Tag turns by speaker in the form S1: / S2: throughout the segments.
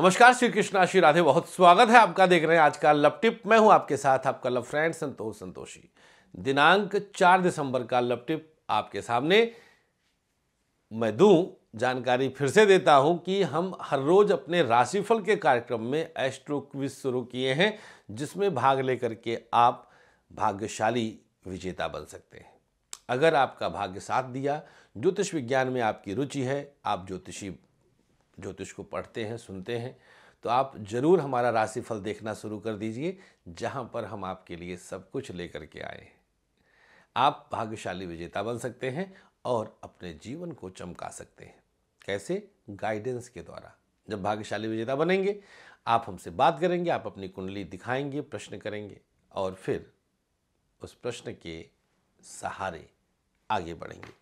S1: नमस्कार श्री कृष्णा श्री राधे बहुत स्वागत है आपका देख रहे हैं आज का लव टिप मैं हूं आपके साथ आपका लव फ्रेंड संतोष संतोषी दिनांक चार दिसंबर का लव टिप आपके सामने मैं दू जानकारी फिर से देता हूं कि हम हर रोज अपने राशिफल के कार्यक्रम में एस्ट्रो क्विज शुरू किए हैं जिसमें भाग लेकर के आप भाग्यशाली विजेता बन सकते हैं अगर आपका भाग्य साथ दिया ज्योतिष विज्ञान में आपकी रुचि है आप ज्योतिषी ज्योतिष को पढ़ते हैं सुनते हैं तो आप ज़रूर हमारा राशिफल देखना शुरू कर दीजिए जहाँ पर हम आपके लिए सब कुछ लेकर के आए हैं आप भाग्यशाली विजेता बन सकते हैं और अपने जीवन को चमका सकते हैं कैसे गाइडेंस के द्वारा जब भाग्यशाली विजेता बनेंगे आप हमसे बात करेंगे आप अपनी कुंडली दिखाएंगे प्रश्न करेंगे और फिर उस प्रश्न के सहारे आगे बढ़ेंगे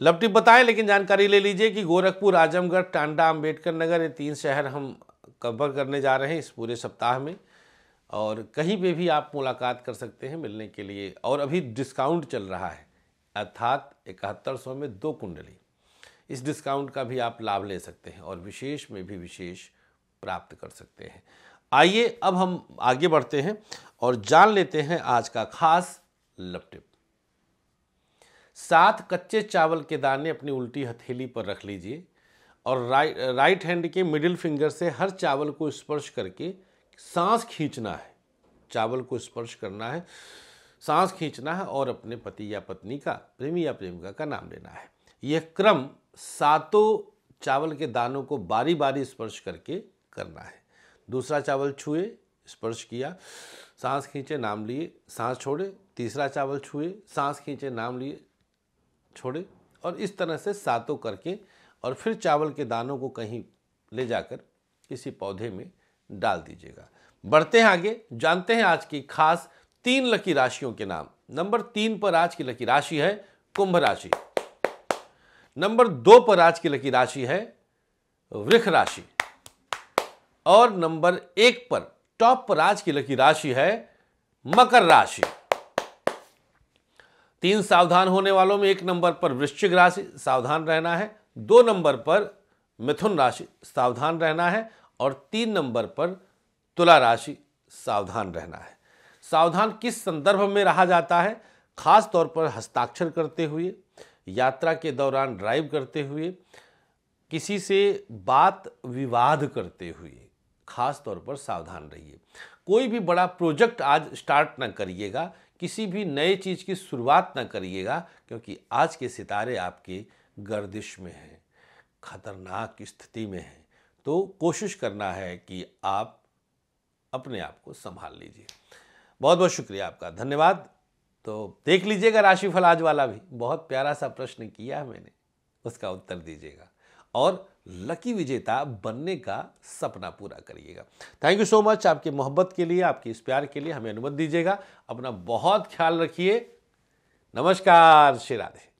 S1: लपटिप टिप बताएं लेकिन जानकारी ले लीजिए कि गोरखपुर आजमगढ़ टांडा अम्बेडकर नगर ये तीन शहर हम कवर करने जा रहे हैं इस पूरे सप्ताह में और कहीं पे भी आप मुलाकात कर सकते हैं मिलने के लिए और अभी डिस्काउंट चल रहा है अर्थात इकहत्तर सौ में दो कुंडली इस डिस्काउंट का भी आप लाभ ले सकते हैं और विशेष में भी विशेष प्राप्त कर सकते हैं आइए अब हम आगे बढ़ते हैं और जान लेते हैं आज का खास लपटिप सात कच्चे चावल के दाने अपनी उल्टी हथेली पर रख लीजिए और राइ, राइट हैंड के मिडिल फिंगर से हर चावल को स्पर्श करके सांस खींचना है चावल को स्पर्श करना है सांस खींचना है और अपने पति या पत्नी का प्रेमी या प्रेमिका का नाम लेना है यह क्रम सातों चावल के दानों को बारी बारी स्पर्श करके करना है दूसरा चावल छुए स्पर्श किया सांस खींचे नाम लिए सांस छोड़े तीसरा चावल छुए सांस खींचे नाम लिए छोड़े और इस तरह से सातों करके और फिर चावल के दानों को कहीं ले जाकर किसी पौधे में डाल दीजिएगा बढ़ते हैं आगे जानते हैं आज की खास तीन लकी राशियों के नाम नंबर तीन पर आज की लकी राशि है कुंभ राशि नंबर दो पर आज की लकी राशि है वृक्ष राशि और नंबर एक पर टॉप पर आज की लकी राशि है मकर राशि तीन सावधान होने वालों में एक नंबर पर वृश्चिक राशि सावधान रहना है दो नंबर पर मिथुन राशि सावधान रहना है और तीन नंबर पर तुला राशि सावधान रहना है सावधान किस संदर्भ में रहा जाता है खास तौर पर हस्ताक्षर करते हुए यात्रा के दौरान ड्राइव करते हुए किसी से बात विवाद करते हुए खास तौर पर सावधान रहिए कोई भी बड़ा प्रोजेक्ट आज स्टार्ट ना करिएगा किसी भी नए चीज़ की शुरुआत ना करिएगा क्योंकि आज के सितारे आपके गर्दिश में हैं खतरनाक स्थिति में हैं तो कोशिश करना है कि आप अपने आप को संभाल लीजिए बहुत बहुत शुक्रिया आपका धन्यवाद तो देख लीजिएगा राशिफल आज वाला भी बहुत प्यारा सा प्रश्न किया है मैंने उसका उत्तर दीजिएगा और लकी विजेता बनने का सपना पूरा करिएगा थैंक यू सो मच आपकी मोहब्बत के लिए आपके इस प्यार के लिए हमें अनुमति दीजिएगा अपना बहुत ख्याल रखिए नमस्कार श्री राधे